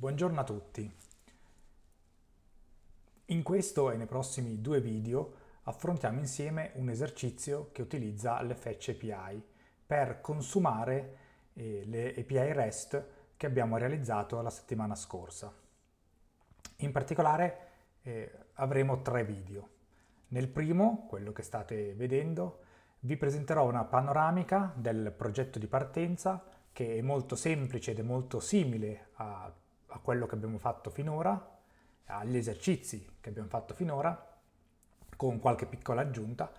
Buongiorno a tutti. In questo e nei prossimi due video affrontiamo insieme un esercizio che utilizza le fetch API per consumare eh, le API REST che abbiamo realizzato la settimana scorsa. In particolare eh, avremo tre video. Nel primo, quello che state vedendo, vi presenterò una panoramica del progetto di partenza che è molto semplice ed è molto simile a a quello che abbiamo fatto finora, agli esercizi che abbiamo fatto finora, con qualche piccola aggiunta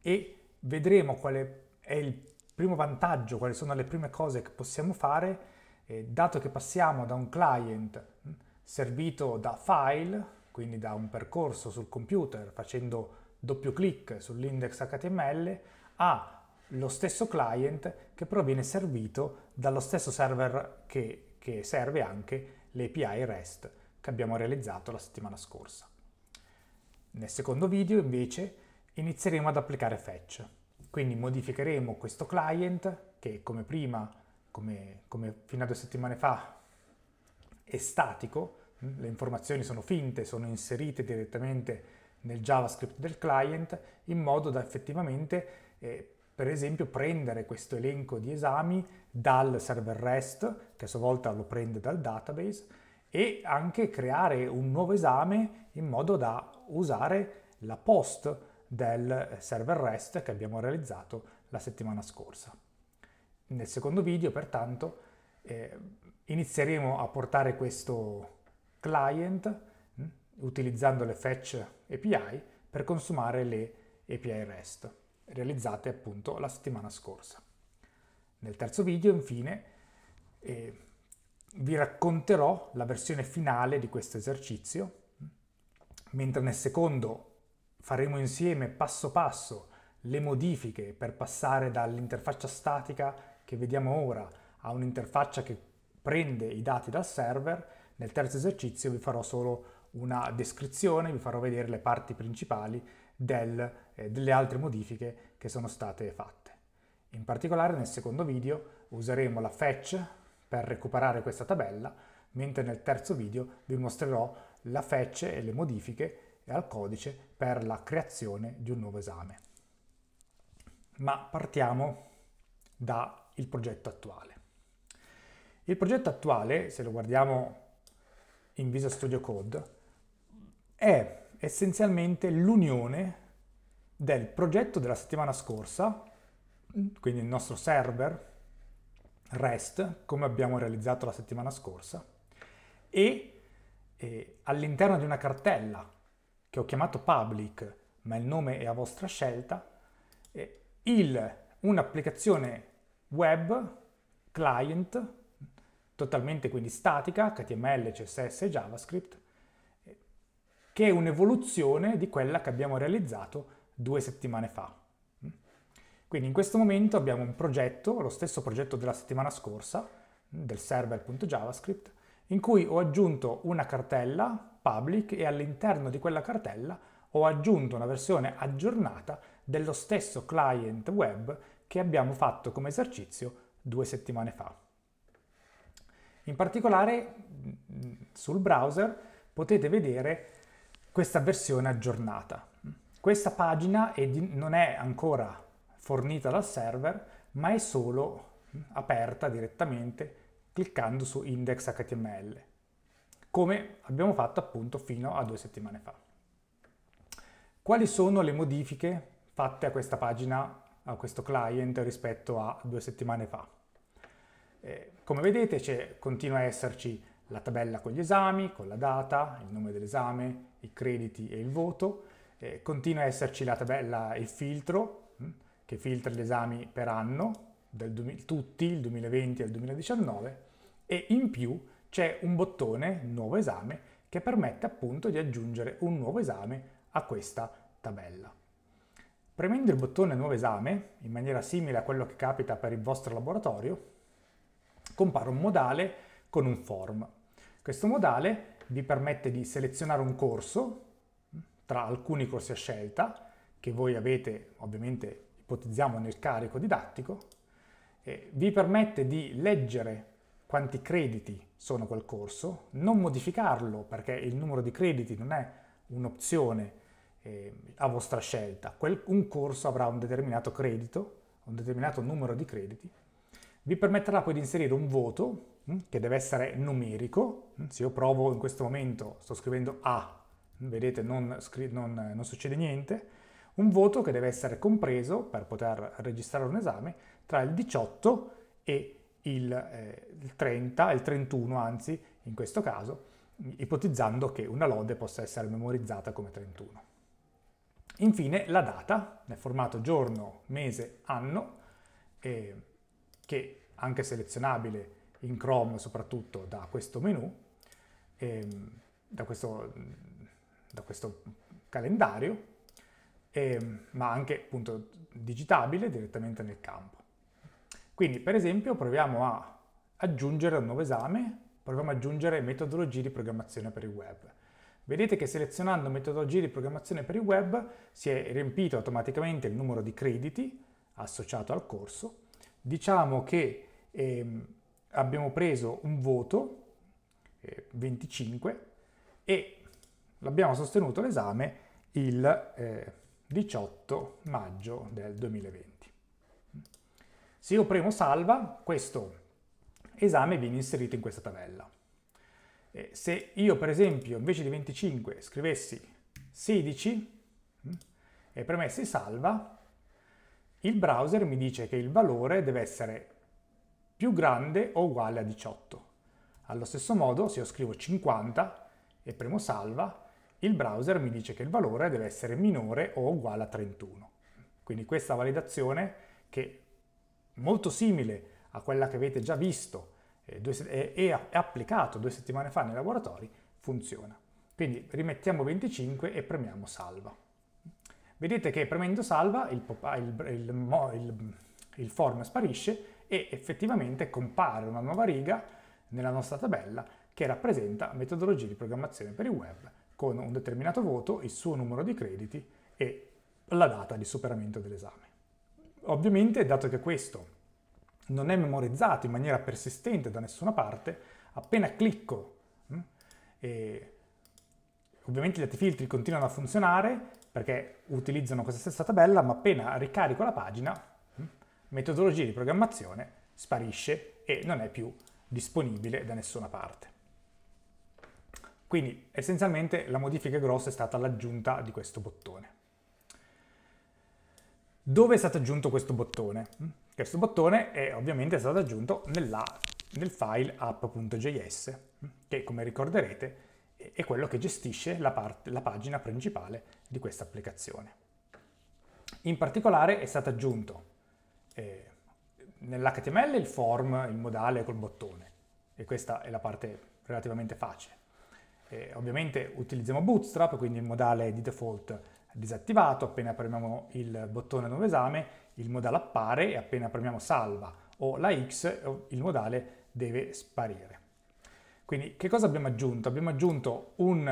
e vedremo qual è il primo vantaggio, quali sono le prime cose che possiamo fare, eh, dato che passiamo da un client mm, servito da file, quindi da un percorso sul computer facendo doppio clic sull'index HTML, a lo stesso client che però viene servito dallo stesso server che, che serve anche l'API REST che abbiamo realizzato la settimana scorsa. Nel secondo video invece inizieremo ad applicare fetch, quindi modificheremo questo client che come prima, come, come fino a due settimane fa, è statico, le informazioni sono finte, sono inserite direttamente nel JavaScript del client in modo da effettivamente eh, per esempio prendere questo elenco di esami dal server REST, che a sua volta lo prende dal database, e anche creare un nuovo esame in modo da usare la post del server REST che abbiamo realizzato la settimana scorsa. Nel secondo video, pertanto, eh, inizieremo a portare questo client mh, mm, utilizzando le fetch API per consumare le API REST realizzate appunto la settimana scorsa. Nel terzo video infine eh, vi racconterò la versione finale di questo esercizio, mentre nel secondo faremo insieme passo passo le modifiche per passare dall'interfaccia statica che vediamo ora a un'interfaccia che prende i dati dal server. Nel terzo esercizio vi farò solo una descrizione, vi farò vedere le parti principali del, eh, delle altre modifiche che sono state fatte. In particolare nel secondo video useremo la fetch per recuperare questa tabella, mentre nel terzo video vi mostrerò la fetch e le modifiche al codice per la creazione di un nuovo esame. Ma partiamo dal progetto attuale. Il progetto attuale, se lo guardiamo in Visual Studio Code, è essenzialmente l'unione del progetto della settimana scorsa, quindi il nostro server REST, come abbiamo realizzato la settimana scorsa, e eh, all'interno di una cartella che ho chiamato public, ma il nome è a vostra scelta, eh, un'applicazione web client totalmente quindi statica, HTML, CSS e JavaScript, che è un'evoluzione di quella che abbiamo realizzato due settimane fa. Quindi in questo momento abbiamo un progetto, lo stesso progetto della settimana scorsa, del server.javascript, in cui ho aggiunto una cartella public e all'interno di quella cartella ho aggiunto una versione aggiornata dello stesso client web che abbiamo fatto come esercizio due settimane fa. In particolare mm, sul browser potete vedere questa versione aggiornata. Questa pagina è di, non è ancora fornita dal server, ma è solo aperta direttamente cliccando su index.html, come abbiamo fatto appunto fino a due settimane fa. Quali sono le modifiche fatte a questa pagina, a questo client rispetto a due settimane fa? Eh, come vedete continua a esserci la tabella con gli esami, con la data, il nome dell'esame, i crediti e il voto, eh, continua a esserci la tabella, il filtro, mm, che filtra gli esami per anno, del, tutti, il 2020 al 2019, e in più c'è un bottone, nuovo esame, che permette appunto di aggiungere un nuovo esame a questa tabella. Premendo il bottone nuovo esame, in maniera simile a quello che capita per il vostro laboratorio, compare un modale con un form. Questo modale vi permette di selezionare un corso mm, tra alcuni corsi a scelta che voi avete ovviamente ipotizziamo nel carico didattico eh, vi permette di leggere quanti crediti sono quel corso non modificarlo perché il numero di crediti non è un'opzione eh, a vostra scelta quel, un corso avrà un determinato credito un determinato numero di crediti vi permetterà poi di inserire un voto mm, che deve essere numerico. Mm, se io provo in questo momento, sto scrivendo A, mm, vedete non, non, eh, non succede niente, un voto che deve essere compreso per poter registrare un esame tra il 18 e il, eh, il 30, il 31 anzi, in questo caso, ipotizzando che una lode possa essere memorizzata come 31. Infine la data, nel formato giorno, mese, anno, eh, che anche selezionabile in Chrome soprattutto da questo menu, ehm, da, questo, da, questo, calendario, ehm, ma anche appunto digitabile direttamente nel campo. Quindi per esempio proviamo a aggiungere un nuovo esame, proviamo ad aggiungere metodologie di programmazione per il web. Vedete che selezionando metodologie di programmazione per il web si è riempito automaticamente il numero di crediti associato al corso Diciamo che ehm, abbiamo preso un voto, eh, 25, e l'abbiamo sostenuto l'esame il eh, 18 maggio del 2020. Se io premo salva, questo esame viene inserito in questa tabella. Eh, se io per esempio invece di 25 scrivessi 16 hm, e premessi salva, il browser mi dice che il valore deve essere più grande o uguale a 18. Allo stesso modo, se io scrivo 50 e premo salva, il browser mi dice che il valore deve essere minore o uguale a 31. Quindi questa validazione che è molto simile a quella che avete già visto eh, eh, e applicato due settimane fa nei laboratori funziona. Quindi rimettiamo 25 e premiamo salva. Vedete che premendo salva il, il, il, il form sparisce e effettivamente compare una nuova riga nella nostra tabella che rappresenta metodologie di programmazione per il web con un determinato voto, il suo numero di crediti e la data di superamento dell'esame. Ovviamente, dato che questo non è memorizzato in maniera persistente da nessuna parte, appena clicco, eh, ovviamente gli altri filtri continuano a funzionare, perché utilizzano questa stessa tabella, ma appena ricarico la pagina, hm, metodologia di programmazione sparisce e non è più disponibile da nessuna parte. Quindi essenzialmente la modifica grossa è stata l'aggiunta di questo bottone. Dove è stato aggiunto questo bottone? Hm, questo bottone è ovviamente stato aggiunto nella, nel file app.js, hm, che come ricorderete è quello che gestisce la, parte, la pagina principale di questa applicazione. In particolare è stato aggiunto eh, nell'HTML il form, il modale col bottone e questa è la parte relativamente facile. Eh, ovviamente utilizziamo Bootstrap, quindi il modale di default disattivato, appena premiamo il bottone nuovo esame il modale appare e appena premiamo salva o la X il modale deve sparire. Quindi che cosa abbiamo aggiunto? Abbiamo aggiunto un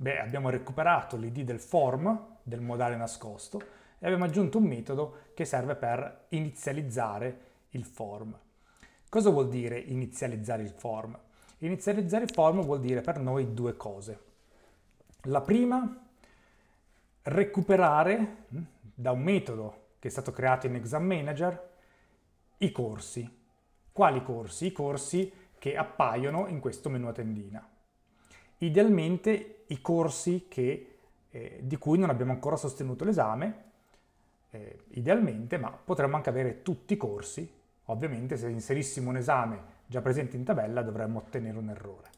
Beh, abbiamo recuperato l'id del form, del modale nascosto, e abbiamo aggiunto un metodo che serve per inizializzare il form. Cosa vuol dire inizializzare il form? Inizializzare il form vuol dire per noi due cose. La prima, recuperare mm, da un metodo che è stato creato in Exam Manager i corsi. Quali corsi? I corsi che appaiono in questo menu a tendina. Idealmente i corsi che, eh, di cui non abbiamo ancora sostenuto l'esame, eh, idealmente, ma potremmo anche avere tutti i corsi. Ovviamente se inserissimo un esame già presente in tabella dovremmo ottenere un errore.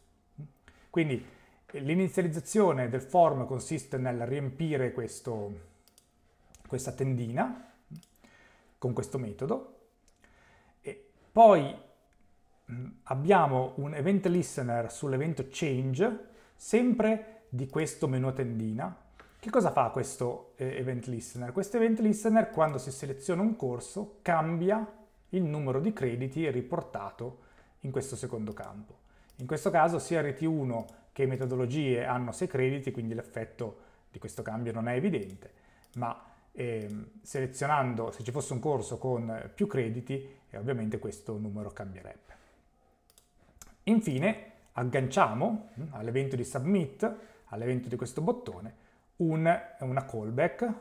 Quindi eh, l'inizializzazione del form consiste nel riempire questo, questa tendina con questo metodo e poi mm, abbiamo un event listener sull'evento change sempre di questo menu tendina. Che cosa fa questo eh, event listener? Questo event listener quando si seleziona un corso cambia il numero di crediti riportato in questo secondo campo. In questo caso sia Reti 1 che metodologie hanno 6 crediti, quindi l'effetto di questo cambio non è evidente, ma ehm, selezionando se ci fosse un corso con più crediti, eh, ovviamente questo numero cambierebbe. Infine agganciamo mm, all'evento di submit all'evento di questo bottone un, una callback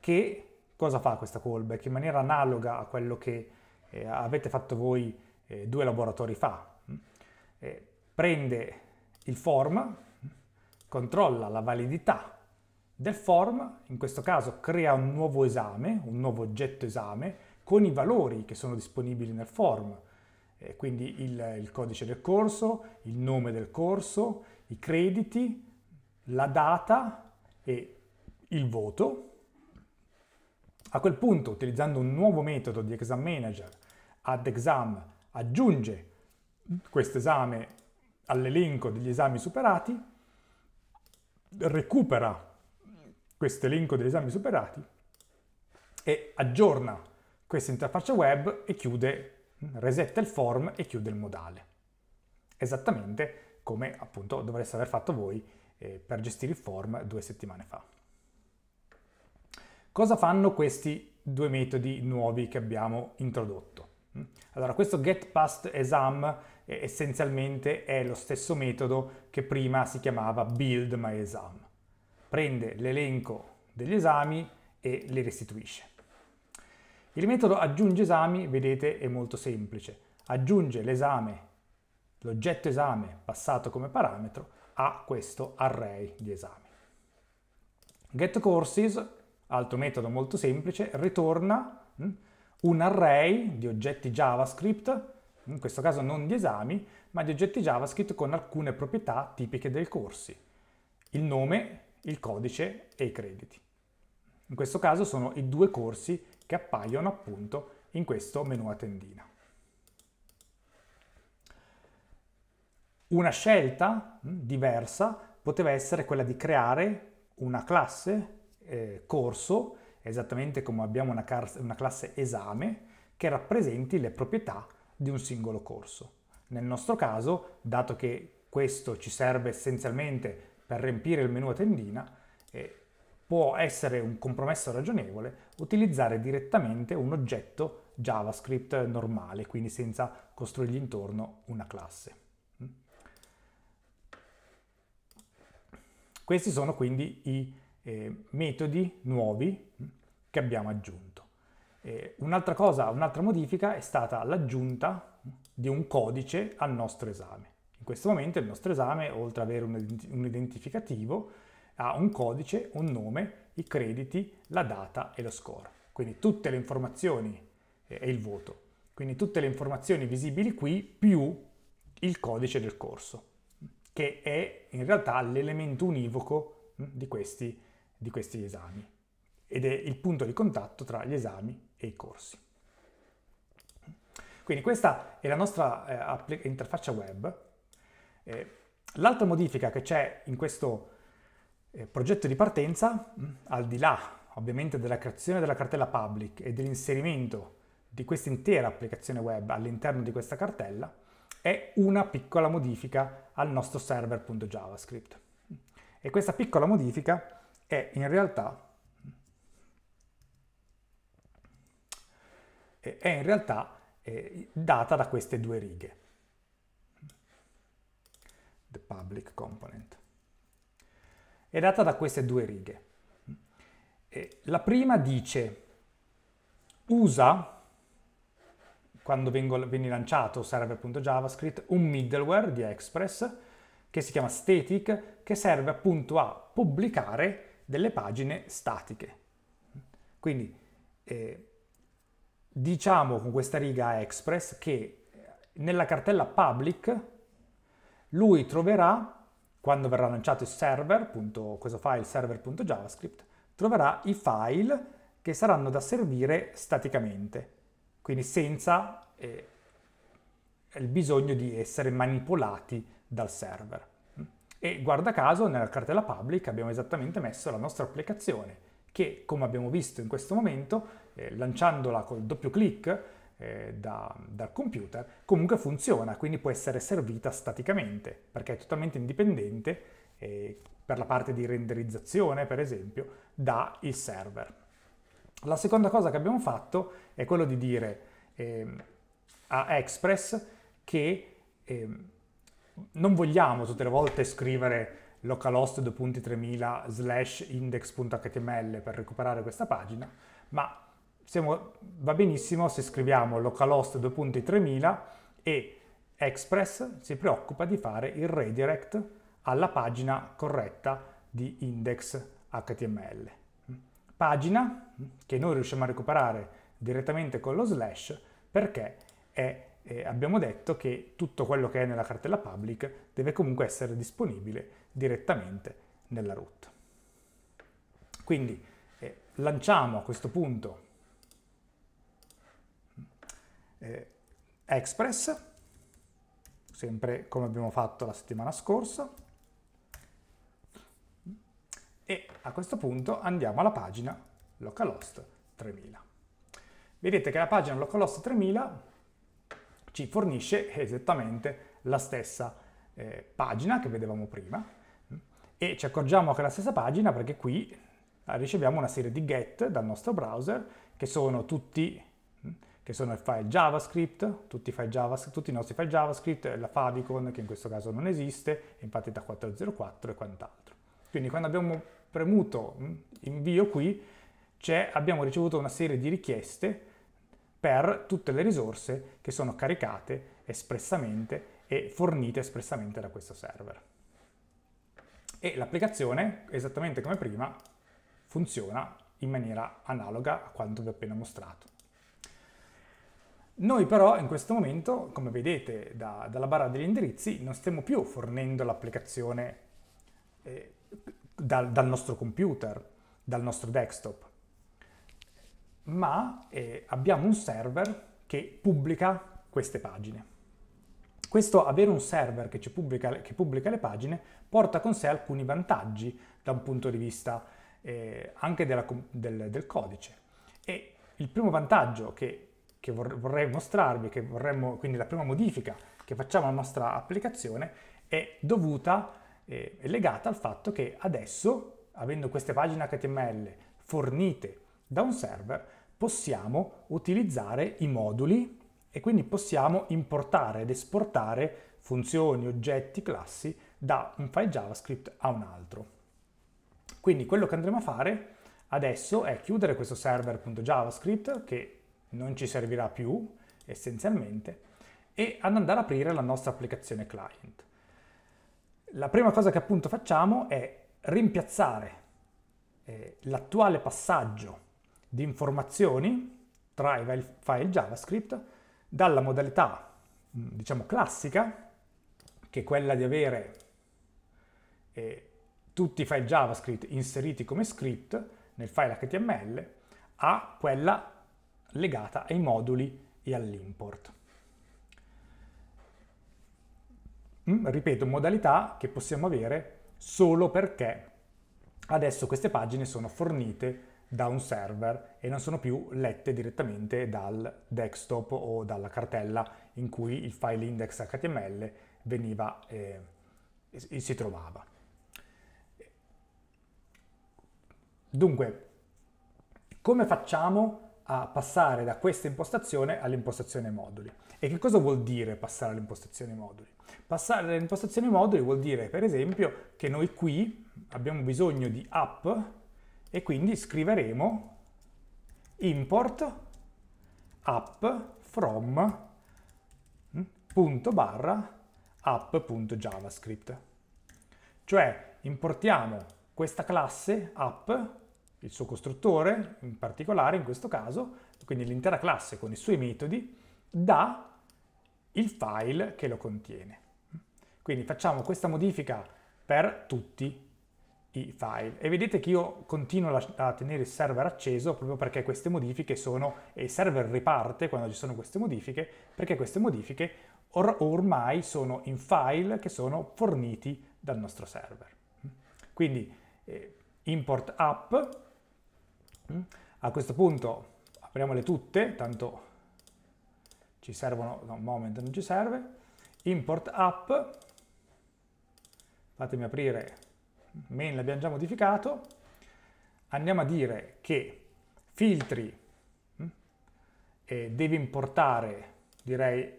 che cosa fa questa callback? In maniera analoga a quello che eh, avete fatto voi eh, due laboratori fa. Mm? Eh, prende il form, controlla la validità del form, in questo caso crea un nuovo esame, un nuovo oggetto esame, con i valori che sono disponibili nel form, eh, quindi il, il codice del corso, il nome del corso, i crediti, la data e il voto. A quel punto, utilizzando un nuovo metodo di exam manager, add exam aggiunge questo esame all'elenco degli esami superati, recupera questo elenco degli esami superati e aggiorna questa interfaccia web e chiude, resetta il form e chiude il modale. Esattamente come appunto dovreste aver fatto voi eh, per gestire il form due settimane fa. Cosa fanno questi due metodi nuovi che abbiamo introdotto? Mm? Allora, questo getPastExam eh, essenzialmente è lo stesso metodo che prima si chiamava buildMyExam. Prende l'elenco degli esami e li restituisce. Il metodo aggiunge esami, vedete, è molto semplice. Aggiunge l'esame, l'oggetto esame passato come parametro a questo array di esami. GetCourses, altro metodo molto semplice, ritorna mm, un array di oggetti JavaScript, in questo caso non di esami, ma di oggetti JavaScript con alcune proprietà tipiche dei corsi. Il nome, il codice e i crediti. In questo caso sono i due corsi che appaiono appunto in questo menu a tendina. Una scelta mm, diversa poteva essere quella di creare una classe eh, corso, esattamente come abbiamo una, una classe esame, che rappresenti le proprietà di un singolo corso. Nel nostro caso, dato che questo ci serve essenzialmente per riempire il menu a tendina, eh, può essere un compromesso ragionevole utilizzare direttamente un oggetto JavaScript normale, quindi senza costruirgli intorno una classe. Questi sono quindi i eh, metodi nuovi che abbiamo aggiunto. Eh, un'altra cosa, un'altra modifica è stata l'aggiunta di un codice al nostro esame. In questo momento il nostro esame, oltre ad avere un, un identificativo, ha un codice, un nome, i crediti, la data e lo score. Quindi tutte le informazioni eh, e il voto. Quindi tutte le informazioni visibili qui più il codice del corso che è in realtà l'elemento univoco mm, di questi, di questi esami ed è il punto di contatto tra gli esami e i corsi. Quindi questa è la nostra eh, interfaccia web. Eh, L'altra modifica che c'è in questo eh, progetto di partenza, mh, mm, al di là ovviamente della creazione della cartella public e dell'inserimento di questa intera applicazione web all'interno di questa cartella, è una piccola modifica al nostro server.javascript. E questa piccola modifica è in realtà, è in realtà eh, data da queste due righe. The public component. È data da queste due righe. Eh, la prima dice usa quando vengo, viene lanciato server.javascript, un middleware di Express che si chiama Static, che serve appunto a pubblicare delle pagine statiche. Quindi eh, diciamo con questa riga a Express che nella cartella public lui troverà, quando verrà lanciato il server, appunto questo file server.javascript, troverà i file che saranno da servire staticamente quindi senza eh, il bisogno di essere manipolati dal server. E guarda caso nella cartella public abbiamo esattamente messo la nostra applicazione che come abbiamo visto in questo momento eh, lanciandola col doppio clic eh, da, dal computer comunque funziona quindi può essere servita staticamente perché è totalmente indipendente eh, per la parte di renderizzazione per esempio dal server. La seconda cosa che abbiamo fatto è quello di dire eh, a Express che eh, non vogliamo tutte le volte scrivere localhost 2.3000 slash index.html per recuperare questa pagina, ma siamo, va benissimo se scriviamo localhost 2.3000 e Express si preoccupa di fare il redirect alla pagina corretta di index.html pagina che noi riusciamo a recuperare direttamente con lo slash perché è, eh, abbiamo detto che tutto quello che è nella cartella public deve comunque essere disponibile direttamente nella root. Quindi eh, lanciamo a questo punto eh, Express, sempre come abbiamo fatto la settimana scorsa, e a questo punto andiamo alla pagina localhost 3000. Vedete che la pagina localhost 3000 ci fornisce esattamente la stessa eh, pagina che vedevamo prima e ci accorgiamo che è la stessa pagina perché qui eh, riceviamo una serie di get dal nostro browser che sono tutti mm, che sono i file JavaScript, tutti i, file JavaScript, tutti i nostri file JavaScript, la favicon che in questo caso non esiste, infatti da 404 e quant'altro. Quindi quando abbiamo premuto mm, invio qui, abbiamo ricevuto una serie di richieste per tutte le risorse che sono caricate espressamente e fornite espressamente da questo server. E l'applicazione, esattamente come prima, funziona in maniera analoga a quanto vi ho appena mostrato. Noi però in questo momento, come vedete da, dalla barra degli indirizzi, non stiamo più fornendo l'applicazione eh, dal, dal nostro computer, dal nostro desktop, ma eh, abbiamo un server che pubblica queste pagine. Questo avere un server che pubblica, che, pubblica, le pagine porta con sé alcuni vantaggi da un punto di vista eh, anche della, del, del, codice. E il primo vantaggio che, che vorrei mostrarvi, che vorremmo, quindi la prima modifica che facciamo alla nostra applicazione, è dovuta a eh, è legata al fatto che adesso, avendo queste pagine HTML fornite da un server, possiamo utilizzare i moduli e quindi possiamo importare ed esportare funzioni, oggetti, classi da un file JavaScript a un altro. Quindi quello che andremo a fare adesso è chiudere questo server.javascript che non ci servirà più essenzialmente e andare ad aprire la nostra applicazione client la prima cosa che appunto facciamo è rimpiazzare eh, l'attuale passaggio di informazioni tra i file JavaScript dalla modalità mm, diciamo classica che è quella di avere eh, tutti i file JavaScript inseriti come script nel file HTML a quella legata ai moduli e all'import. Mm, ripeto, modalità che possiamo avere solo perché adesso queste pagine sono fornite da un server e non sono più lette direttamente dal desktop o dalla cartella in cui il file index.html veniva, eh, si trovava. Dunque, come facciamo a passare da questa impostazione all'impostazione moduli? E che cosa vuol dire passare all'impostazione moduli? Passare all'impostazione moduli vuol dire, per esempio, che noi qui abbiamo bisogno di app e quindi scriveremo import app from mm, punto barra app.javascript. Cioè importiamo questa classe app, il suo costruttore in particolare in questo caso, quindi l'intera classe con i suoi metodi, da il file che lo contiene. Quindi facciamo questa modifica per tutti i file. E vedete che io continuo a tenere il server acceso proprio perché queste modifiche sono, e il server riparte quando ci sono queste modifiche, perché queste modifiche or ormai sono in file che sono forniti dal nostro server. Quindi eh, import app, a questo punto apriamole tutte, tanto ci servono, no, moment non ci serve, import app, fatemi aprire, main l'abbiamo già modificato, andiamo a dire che filtri eh, devi importare, direi,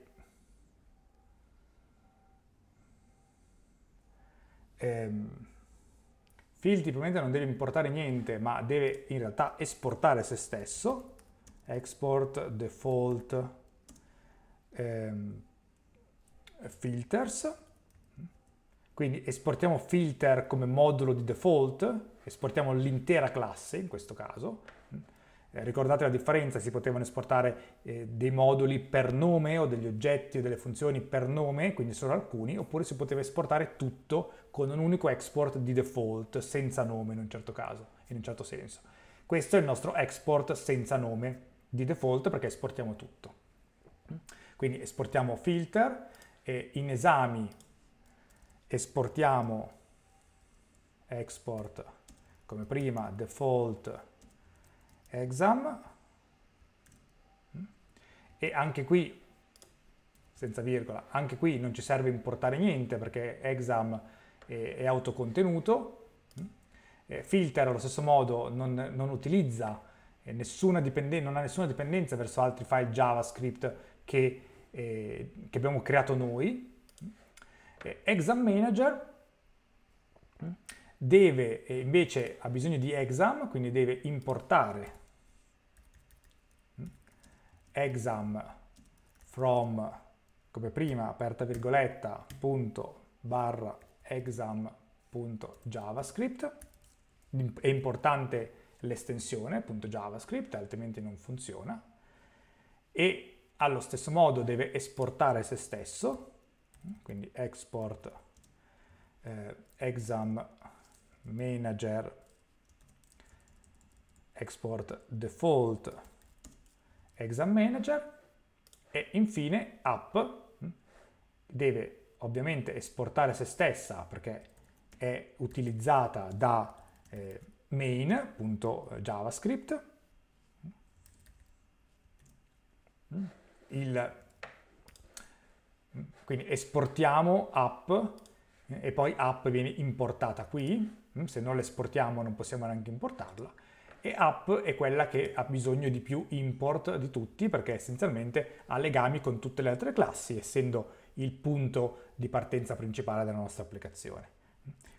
ehm, filtri probabilmente non deve importare niente, ma deve in realtà esportare se stesso, export default ehm, filters, quindi esportiamo filter come modulo di default, esportiamo l'intera classe in questo caso, eh, Ricordate la differenza, si potevano esportare eh, dei moduli per nome o degli oggetti o delle funzioni per nome, quindi solo alcuni, oppure si poteva esportare tutto con un unico export di default, senza nome in un certo caso, in un certo senso. Questo è il nostro export senza nome di default perché esportiamo tutto. Quindi esportiamo filter e in esami esportiamo export come prima default exam mm. e anche qui senza virgola anche qui non ci serve importare niente perché exam è, è autocontenuto mm. filter allo stesso modo non, non utilizza eh, nessuna dipendenza non ha nessuna dipendenza verso altri file javascript che, eh, che abbiamo creato noi, eh, exam manager mm, deve eh, invece ha bisogno di exam, quindi deve importare mm, exam from come prima aperta virgoletta punto barra exam punto javascript è importante l'estensione punto javascript altrimenti non funziona e allo stesso modo deve esportare se stesso, quindi export eh, exam manager export default exam manager e infine app deve ovviamente esportare se stessa perché è utilizzata da eh, main.javascript. Eh, mm il... Quindi esportiamo app e poi app viene importata qui, mm, se non l'esportiamo non possiamo neanche importarla, e app è quella che ha bisogno di più import di tutti perché essenzialmente ha legami con tutte le altre classi, essendo il punto di partenza principale della nostra applicazione.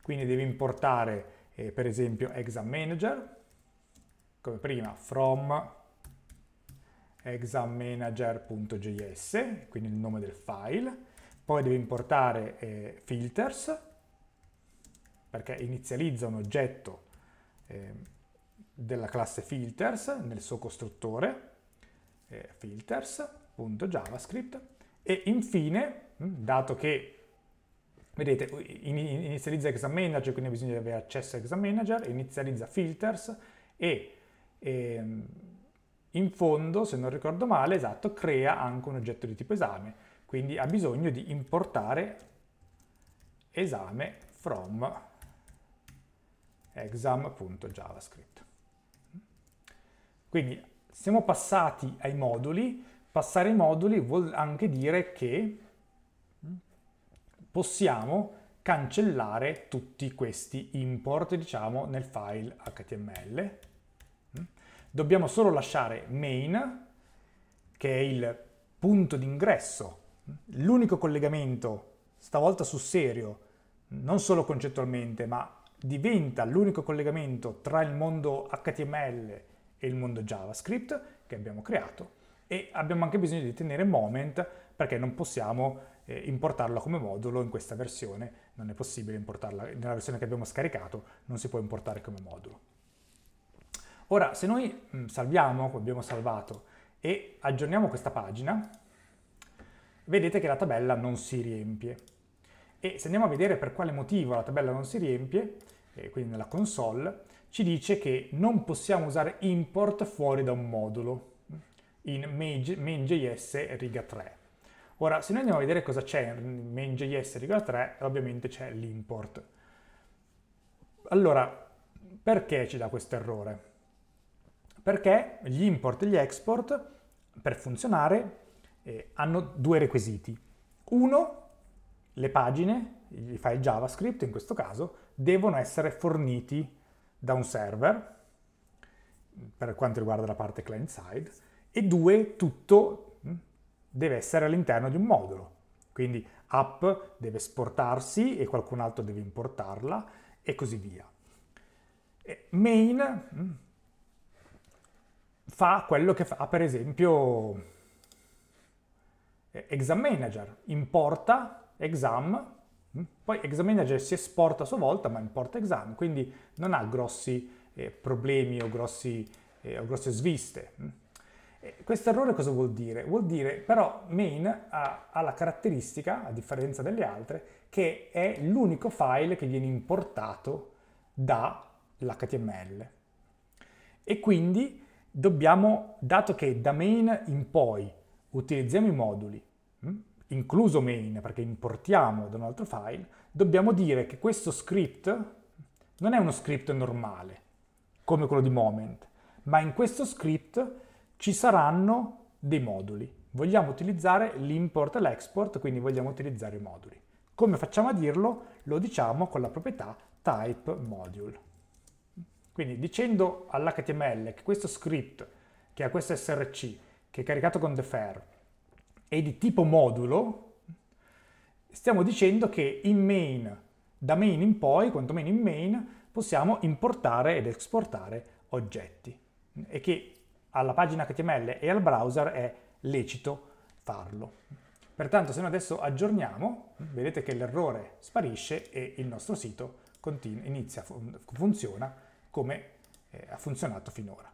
Quindi devi importare eh, per esempio exam manager, come prima, from exammanager.js, quindi il nome del file, poi devo importare eh, filters, perché inizializza un oggetto eh, della classe filters nel suo costruttore, eh, filters.javascript, e infine, hm, dato che Vedete, inizializza Exam Manager, cioè quindi bisogna avere accesso a Exam Manager, inizializza filters e ehm, in fondo, se non ricordo male, esatto, crea anche un oggetto di tipo esame, quindi ha bisogno di importare esame from exam.javascript. Quindi siamo passati ai moduli, passare ai moduli vuol anche dire che possiamo cancellare tutti questi import, diciamo, nel file HTML, dobbiamo solo lasciare main, che è il punto d'ingresso, l'unico collegamento, stavolta sul serio, non solo concettualmente, ma diventa l'unico collegamento tra il mondo HTML e il mondo JavaScript che abbiamo creato e abbiamo anche bisogno di tenere moment perché non possiamo eh, importarla come modulo in questa versione, non è possibile importarla nella versione che abbiamo scaricato, non si può importare come modulo. Ora, se noi mm, salviamo, come abbiamo salvato, e aggiorniamo questa pagina, vedete che la tabella non si riempie. E se andiamo a vedere per quale motivo la tabella non si riempie, quindi nella console, ci dice che non possiamo usare import fuori da un modulo in main.js riga 3. Ora, se noi andiamo a vedere cosa c'è in main.js riga 3, ovviamente c'è l'import. Allora, perché ci dà questo errore? perché gli import e gli export per funzionare eh, hanno due requisiti. Uno, le pagine, i file JavaScript in questo caso, devono essere forniti da un server per quanto riguarda la parte client side e due, tutto hm, deve essere all'interno di un modulo. Quindi app deve esportarsi e qualcun altro deve importarla e così via. Main hm, fa quello che fa per esempio eh, exam manager, importa exam, mm, poi exam manager si esporta a sua volta ma importa exam, quindi non ha grossi eh, problemi o, grossi, eh, o, grosse sviste. Mm. Eh, questo errore cosa vuol dire? Vuol dire però main ha, ha la caratteristica, a differenza delle altre, che è l'unico file che viene importato dall'HTML e quindi dobbiamo, dato che da main in poi utilizziamo i moduli, mm, incluso main perché importiamo da un altro file, dobbiamo dire che questo script non è uno script normale, come quello di moment, ma in questo script ci saranno dei moduli. Vogliamo utilizzare l'import e l'export, quindi vogliamo utilizzare i moduli. Come facciamo a dirlo? Lo diciamo con la proprietà type module. Quindi dicendo all'HTML che questo script, che ha questo src, che è caricato con defer, è di tipo modulo, stiamo dicendo che in main, da main in poi, quantomeno in main, possiamo importare ed esportare oggetti e che alla pagina HTML e al browser è lecito farlo. Pertanto se noi adesso aggiorniamo, vedete che l'errore sparisce e il nostro sito inizia, funziona come eh, ha funzionato finora.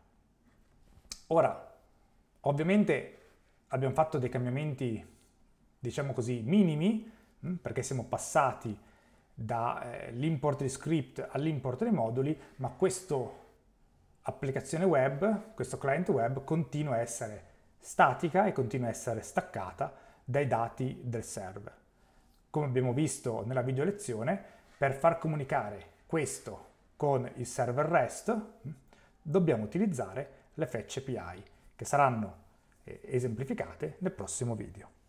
Ora, ovviamente abbiamo fatto dei cambiamenti, diciamo così, minimi, hm, perché siamo passati dall'import eh, di script all'import dei moduli, ma questa applicazione web, questo client web, continua a essere statica e continua a essere staccata dai dati del server. Come abbiamo visto nella video lezione, per far comunicare questo con il server REST, dobbiamo utilizzare le fetch API, che saranno eh, esemplificate nel prossimo video.